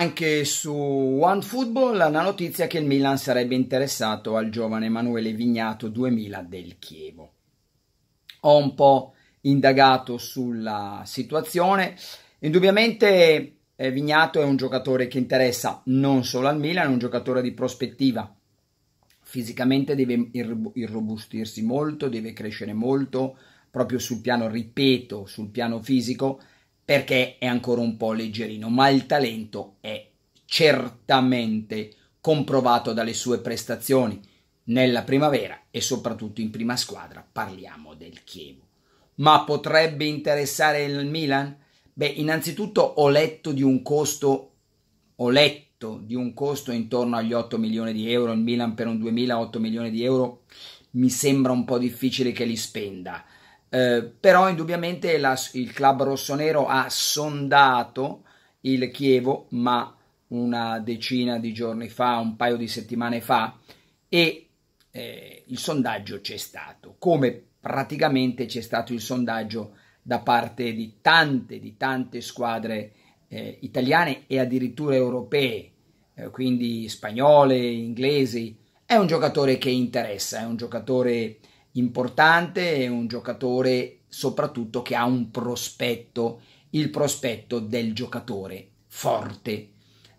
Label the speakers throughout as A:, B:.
A: Anche su OneFootball la notizia che il Milan sarebbe interessato al giovane Emanuele Vignato 2000 del Chievo. Ho un po' indagato sulla situazione. Indubbiamente eh, Vignato è un giocatore che interessa non solo al Milan, è un giocatore di prospettiva. Fisicamente deve irrobustirsi molto, deve crescere molto, proprio sul piano, ripeto, sul piano fisico perché è ancora un po' leggerino, ma il talento è certamente comprovato dalle sue prestazioni nella primavera e soprattutto in prima squadra parliamo del Chievo. Ma potrebbe interessare il Milan? Beh, innanzitutto ho letto di un costo ho letto di un costo intorno agli 8 milioni di euro, il Milan per un 2000 8 milioni di euro mi sembra un po' difficile che li spenda. Eh, però indubbiamente la, il club rossonero ha sondato il Chievo, ma una decina di giorni fa, un paio di settimane fa, e eh, il sondaggio c'è stato, come praticamente c'è stato il sondaggio da parte di tante, di tante squadre eh, italiane e addirittura europee, eh, quindi spagnole, inglesi. È un giocatore che interessa, è un giocatore importante, è un giocatore soprattutto che ha un prospetto, il prospetto del giocatore forte,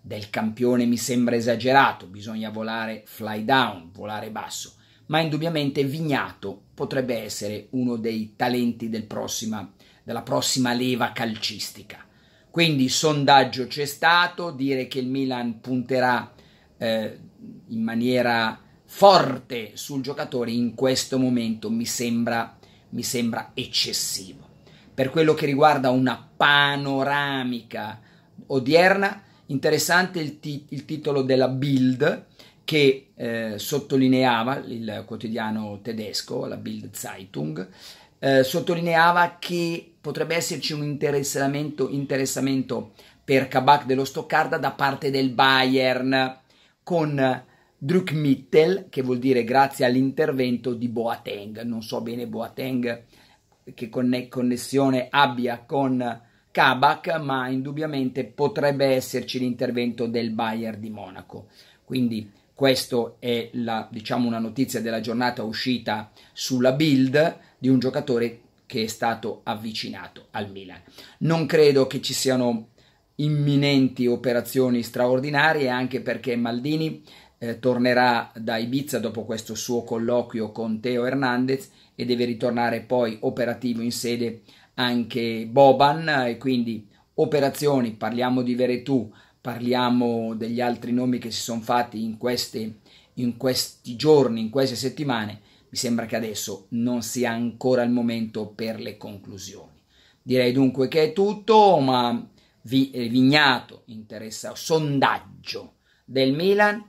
A: del campione mi sembra esagerato, bisogna volare fly down, volare basso, ma indubbiamente Vignato potrebbe essere uno dei talenti del prossima, della prossima leva calcistica. Quindi sondaggio c'è stato, dire che il Milan punterà eh, in maniera forte sul giocatore in questo momento mi sembra, mi sembra eccessivo. Per quello che riguarda una panoramica odierna, interessante il, ti- il titolo della Bild che eh, sottolineava, il quotidiano tedesco, la Bild Zeitung, eh, sottolineava che potrebbe esserci un interessamento, interessamento per Kabak dello Stoccarda da parte del Bayern con Drückmittel, che vuol dire grazie all'intervento di Boateng. Non so bene Boateng che connessione abbia con Kabak, ma indubbiamente potrebbe esserci l'intervento del Bayer di Monaco. Quindi questa è la, diciamo, una notizia della giornata uscita sulla build di un giocatore che è stato avvicinato al Milan. Non credo che ci siano imminenti operazioni straordinarie, anche perché Maldini eh, tornerà da Ibiza dopo questo suo colloquio con Teo Hernandez e deve ritornare poi operativo in sede anche Boban e quindi operazioni, parliamo di Veretù, parliamo degli altri nomi che si sono fatti in, queste, in questi giorni, in queste settimane, mi sembra che adesso non sia ancora il momento per le conclusioni. Direi dunque che è tutto, ma vi, eh, Vignato interessa sondaggio del Milan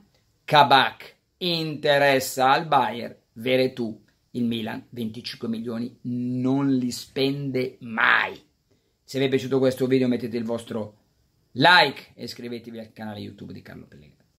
A: Kabak interessa al Bayer, vere tu, Il Milan 25 milioni non li spende mai. Se vi è piaciuto questo video mettete il vostro like e iscrivetevi al canale YouTube di Carlo Pellegrini.